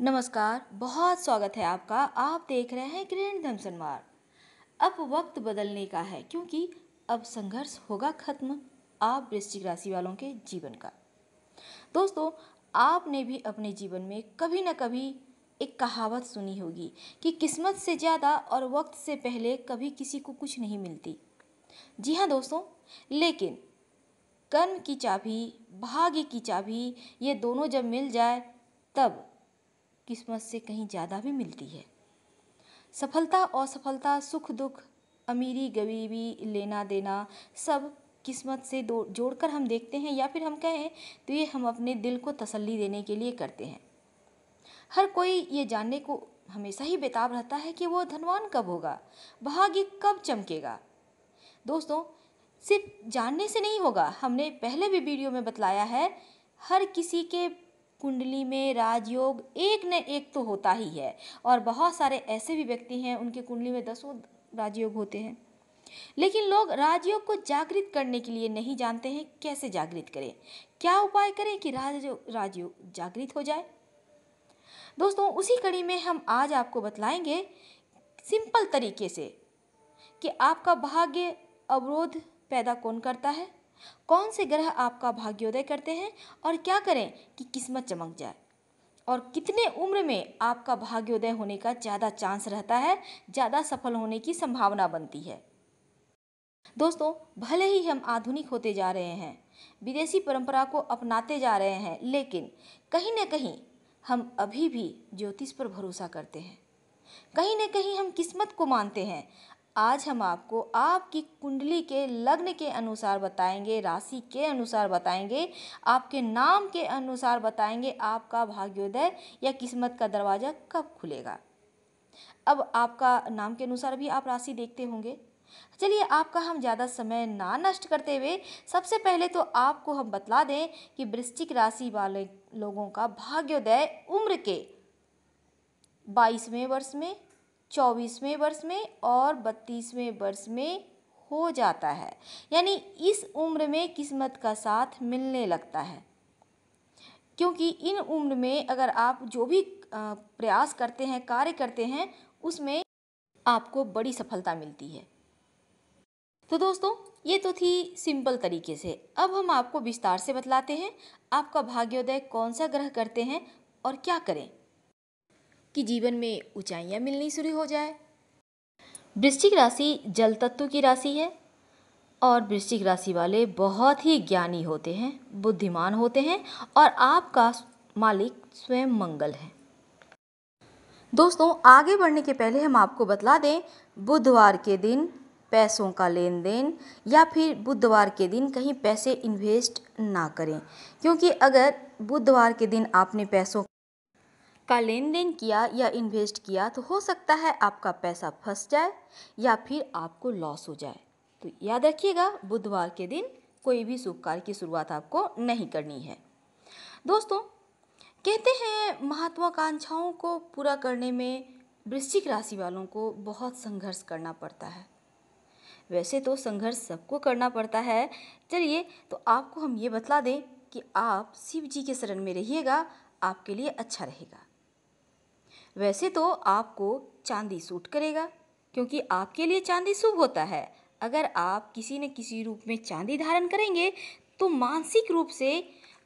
नमस्कार बहुत स्वागत है आपका आप देख रहे हैं ग्रैंड धमसनवार अब वक्त बदलने का है क्योंकि अब संघर्ष होगा खत्म आप वृश्चिक राशि वालों के जीवन का दोस्तों आपने भी अपने जीवन में कभी ना कभी एक कहावत सुनी होगी कि किस्मत से ज़्यादा और वक्त से पहले कभी किसी को कुछ नहीं मिलती जी हाँ दोस्तों लेकिन कर्म की चाबी भाग्य की चाबी ये दोनों जब मिल जाए तब किस्मत से कहीं ज़्यादा भी मिलती है सफलता असफलता सुख दुख अमीरी गरीबी लेना देना सब किस्मत से दो जोड़कर हम देखते हैं या फिर हम कहें तो ये हम अपने दिल को तसल्ली देने के लिए करते हैं हर कोई ये जानने को हमेशा ही बेताब रहता है कि वो धनवान कब होगा भाग्य कब चमकेगा दोस्तों सिर्फ जानने से नहीं होगा हमने पहले भी वीडियो में बतलाया है हर किसी के कुंडली में राजयोग एक न एक तो होता ही है और बहुत सारे ऐसे भी व्यक्ति हैं उनके कुंडली में दसों राजयोग होते हैं लेकिन लोग राजयोग को जागृत करने के लिए नहीं जानते हैं कैसे जागृत करें क्या उपाय करें कि राजयोग राजयोग जागृत हो जाए दोस्तों उसी कड़ी में हम आज आपको बतलाएंगे सिंपल तरीके से कि आपका भाग्य अवरोध पैदा कौन करता है कौन से ग्रह आपका भाग्योदय करते हैं और क्या करें कि किस्मत चमक जाए और कितने उम्र में आपका भाग्योदय होने का ज़्यादा चांस रहता है ज़्यादा सफल होने की संभावना बनती है दोस्तों भले ही हम आधुनिक होते जा रहे हैं विदेशी परंपरा को अपनाते जा रहे हैं लेकिन कहीं ना कहीं हम अभी भी ज्योतिष पर भरोसा करते हैं कहीं ना कहीं हम किस्मत को मानते हैं आज हम आपको आपकी कुंडली के लग्न के अनुसार बताएंगे राशि के अनुसार बताएंगे आपके नाम के अनुसार बताएंगे आपका भाग्योदय या किस्मत का दरवाज़ा कब खुलेगा अब आपका नाम के अनुसार भी आप राशि देखते होंगे चलिए आपका हम ज़्यादा समय ना नष्ट करते हुए सबसे पहले तो आपको हम बतला दें कि वृश्चिक राशि वाले लोगों का भाग्योदय उम्र के बाईसवें वर्ष में चौबीसवें वर्ष में और बत्तीसवें वर्ष में हो जाता है यानी इस उम्र में किस्मत का साथ मिलने लगता है क्योंकि इन उम्र में अगर आप जो भी प्रयास करते हैं कार्य करते हैं उसमें आपको बड़ी सफलता मिलती है तो दोस्तों ये तो थी सिंपल तरीके से अब हम आपको विस्तार से बतलाते हैं आपका भाग्योदय कौन सा ग्रह करते हैं और क्या करें कि जीवन में ऊंचाइयां मिलनी शुरू हो जाए वृश्चिक राशि जल तत्व की राशि है और वृश्चिक राशि वाले बहुत ही ज्ञानी होते हैं बुद्धिमान होते हैं और आपका मालिक स्वयं मंगल है दोस्तों आगे बढ़ने के पहले हम आपको बतला दें बुधवार के दिन पैसों का लेन देन या फिर बुधवार के दिन कहीं पैसे इन्वेस्ट ना करें क्योंकि अगर बुधवार के दिन आपने पैसों का लेन देन किया या इन्वेस्ट किया तो हो सकता है आपका पैसा फंस जाए या फिर आपको लॉस हो जाए तो याद रखिएगा बुधवार के दिन कोई भी शुभ कार्य की शुरुआत आपको नहीं करनी है दोस्तों कहते हैं महत्वाकांक्षाओं को पूरा करने में वृश्चिक राशि वालों को बहुत संघर्ष करना पड़ता है वैसे तो संघर्ष सबको करना पड़ता है चलिए तो आपको हम ये बतला दें कि आप शिव जी के शरण में रहिएगा आपके लिए अच्छा रहेगा वैसे तो आपको चांदी सूट करेगा क्योंकि आपके लिए चांदी शुभ होता है अगर आप किसी न किसी रूप में चांदी धारण करेंगे तो मानसिक रूप से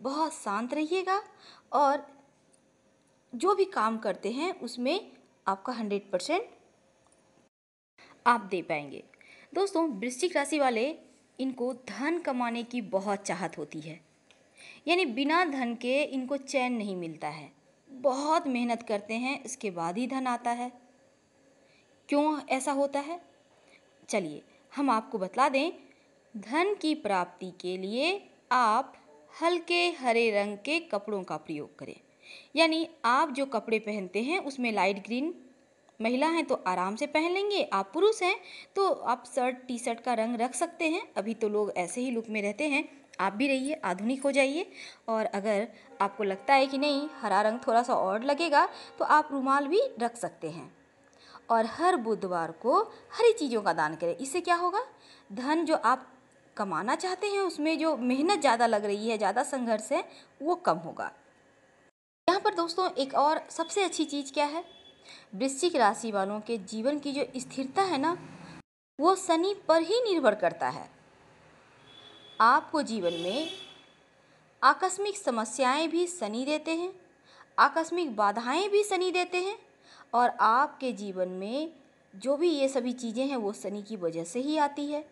बहुत शांत रहिएगा और जो भी काम करते हैं उसमें आपका हंड्रेड परसेंट आप दे पाएंगे दोस्तों वृश्चिक राशि वाले इनको धन कमाने की बहुत चाहत होती है यानी बिना धन के इनको चैन नहीं मिलता है बहुत मेहनत करते हैं उसके बाद ही धन आता है क्यों ऐसा होता है चलिए हम आपको बतला दें धन की प्राप्ति के लिए आप हल्के हरे रंग के कपड़ों का प्रयोग करें यानी आप जो कपड़े पहनते हैं उसमें लाइट ग्रीन महिला हैं तो आराम से पहन लेंगे आप पुरुष हैं तो आप शर्ट टी शर्ट का रंग रख सकते हैं अभी तो लोग ऐसे ही लुक में रहते हैं आप भी रहिए आधुनिक हो जाइए और अगर आपको लगता है कि नहीं हरा रंग थोड़ा सा और लगेगा तो आप रुमाल भी रख सकते हैं और हर बुधवार को हरी चीज़ों का दान करें इससे क्या होगा धन जो आप कमाना चाहते हैं उसमें जो मेहनत ज़्यादा लग रही है ज़्यादा संघर्ष है वो कम होगा यहाँ पर दोस्तों एक और सबसे अच्छी चीज़ क्या है वृश्चिक राशि वालों के जीवन की जो स्थिरता है ना वो शनि पर ही निर्भर करता है आपको जीवन में आकस्मिक समस्याएं भी शनि देते हैं आकस्मिक बाधाएं भी शनि देते हैं और आपके जीवन में जो भी ये सभी चीज़ें हैं वो शनि की वजह से ही आती है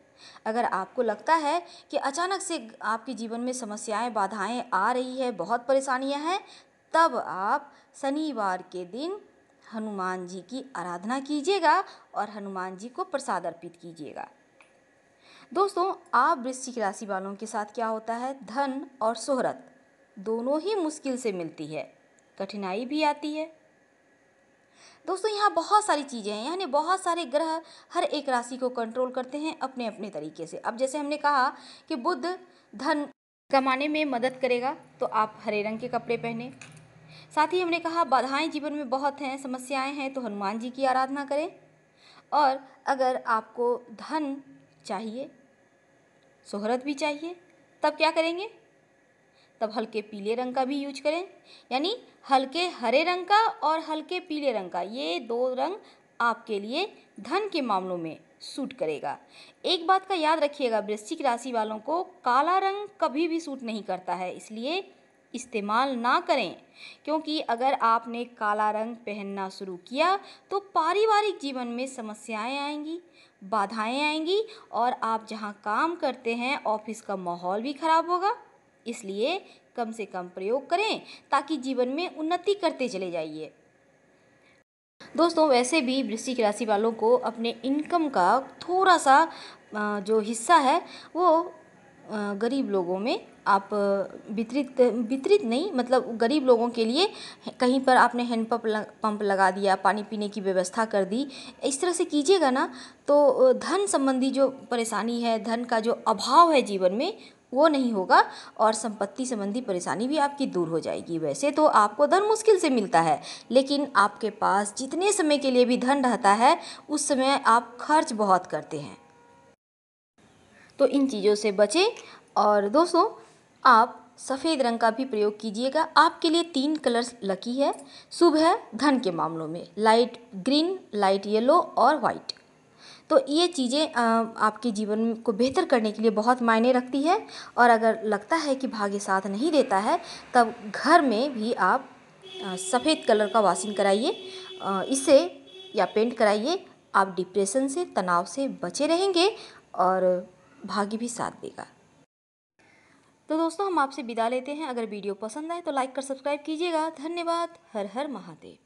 अगर आपको लगता है कि अचानक से आपके जीवन में समस्याएं बाधाएं आ रही है बहुत परेशानियां हैं तब आप शनिवार के दिन हनुमान जी की आराधना कीजिएगा और हनुमान जी को प्रसाद अर्पित कीजिएगा दोस्तों आप वृश्चिक राशि वालों के साथ क्या होता है धन और शोहरत दोनों ही मुश्किल से मिलती है कठिनाई भी आती है दोस्तों यहाँ बहुत सारी चीज़ें हैं यानी बहुत सारे ग्रह हर एक राशि को कंट्रोल करते हैं अपने अपने तरीके से अब जैसे हमने कहा कि बुद्ध धन कमाने में मदद करेगा तो आप हरे रंग के कपड़े पहने साथ ही हमने कहा बाधाएं जीवन में बहुत हैं समस्याएं हैं तो हनुमान जी की आराधना करें और अगर आपको धन चाहिए शोहरत भी चाहिए तब क्या करेंगे तब हल्के पीले रंग का भी यूज करें यानी हल्के हरे रंग का और हल्के पीले रंग का ये दो रंग आपके लिए धन के मामलों में सूट करेगा एक बात का याद रखिएगा वृश्चिक राशि वालों को काला रंग कभी भी सूट नहीं करता है इसलिए इस्तेमाल ना करें क्योंकि अगर आपने काला रंग पहनना शुरू किया तो पारिवारिक जीवन में समस्याएं आएंगी बाधाएं आएंगी और आप जहाँ काम करते हैं ऑफिस का माहौल भी ख़राब होगा इसलिए कम से कम प्रयोग करें ताकि जीवन में उन्नति करते चले जाइए दोस्तों वैसे भी वृश्चिक राशि वालों को अपने इनकम का थोड़ा सा जो हिस्सा है वो गरीब लोगों में आप वितरित वितरित नहीं मतलब गरीब लोगों के लिए कहीं पर आपने हैंड पंप पंप लगा दिया पानी पीने की व्यवस्था कर दी इस तरह से कीजिएगा ना तो धन संबंधी जो परेशानी है धन का जो अभाव है जीवन में वो नहीं होगा और संपत्ति संबंधी परेशानी भी आपकी दूर हो जाएगी वैसे तो आपको धन मुश्किल से मिलता है लेकिन आपके पास जितने समय के लिए भी धन रहता है उस समय आप खर्च बहुत करते हैं तो इन चीज़ों से बचें और दोस्तों आप सफ़ेद रंग का भी प्रयोग कीजिएगा आपके लिए तीन कलर्स लकी है शुभ है धन के मामलों में लाइट ग्रीन लाइट येलो और वाइट तो ये चीज़ें आपके जीवन को बेहतर करने के लिए बहुत मायने रखती है और अगर लगता है कि भाग्य साथ नहीं देता है तब घर में भी आप सफ़ेद कलर का वॉशिंग कराइए इसे या पेंट कराइए आप डिप्रेशन से तनाव से बचे रहेंगे और भाग्य भी साथ देगा तो दोस्तों हम आपसे विदा लेते हैं अगर वीडियो पसंद आए तो लाइक कर सब्सक्राइब कीजिएगा धन्यवाद हर हर महादेव